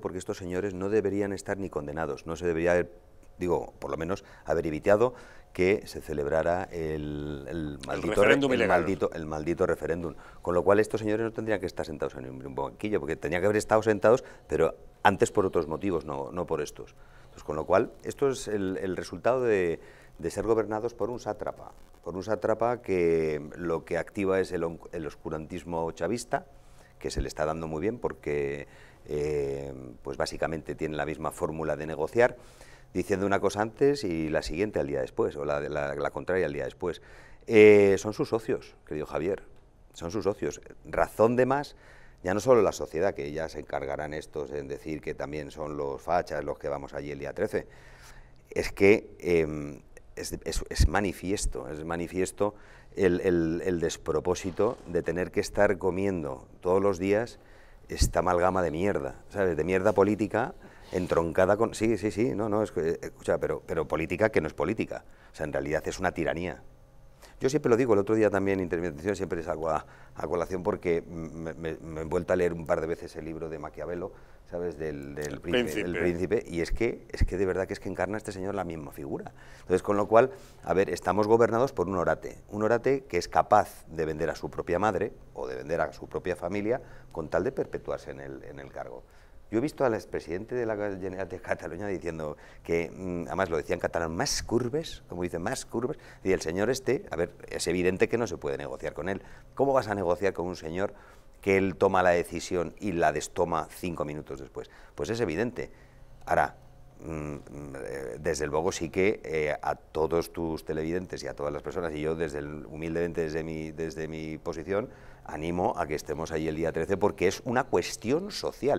porque estos señores no deberían estar ni condenados, no se debería haber, digo, por lo menos haber evitado que se celebrara el, maldito, el, maldito, referéndum. Con lo cual estos señores no tendrían que estar sentados en un banquillo, porque tenían que haber estado sentados, pero antes por otros motivos, no, no por estos. con lo cual, esto es el, resultado de, ser gobernados por un sátrapa, por un sátrapa que lo que activa es el, el oscurantismo chavista, que se le está dando muy bien porque eh, pues básicamente tiene la misma fórmula de negociar, diciendo una cosa antes y la siguiente al día después, o la, contraria al día después. Eh, son sus socios, querido Javier, son sus socios. Razón de más, ya no solo la sociedad, que ya se encargarán estos en decir que también son los fachas los que vamos allí el día 13, es que em, es, es, manifiesto, es manifiesto el, despropósito de tener que estar comiendo todos los días esta amalgama de mierda, ¿sabes? De mierda política entroncada con... Sí, sí, sí, no, no, eh, escucha, pero, pero política que no es política, o sea, en realidad es una tiranía. Yo siempre lo digo, el otro día también intervención siempre salgo a, colación porque me, he vuelto a leer un par de veces el libro de Maquiavelo, ¿sabes? Del, del príncipe, príncipe, y es que, es que de verdad que es que encarna este señor la misma figura. Entonces, con lo cual, a ver, estamos gobernados por un orate, un orate que es capaz de vender a su propia madre o de vender a su propia familia con tal de perpetuarse en el, en el cargo. Yo he visto al expresidente de la Generalitat de Cataluña diciendo que, mm, además lo decía en catalán, más curves, como dice, más curves, y el señor este, a ver, es evidente que no se puede negociar con él. ¿Cómo vas a negociar con un señor que él toma la decisión y la destoma cinco minutos después? Pues es evidente. Ahora, mm, mm, eh, desde luego sí que eh, a todos tus televidentes y a todas las personas, y yo desde humildemente desde mi, desde mi posición, animo a que estemos ahí el día 13 porque es una cuestión social.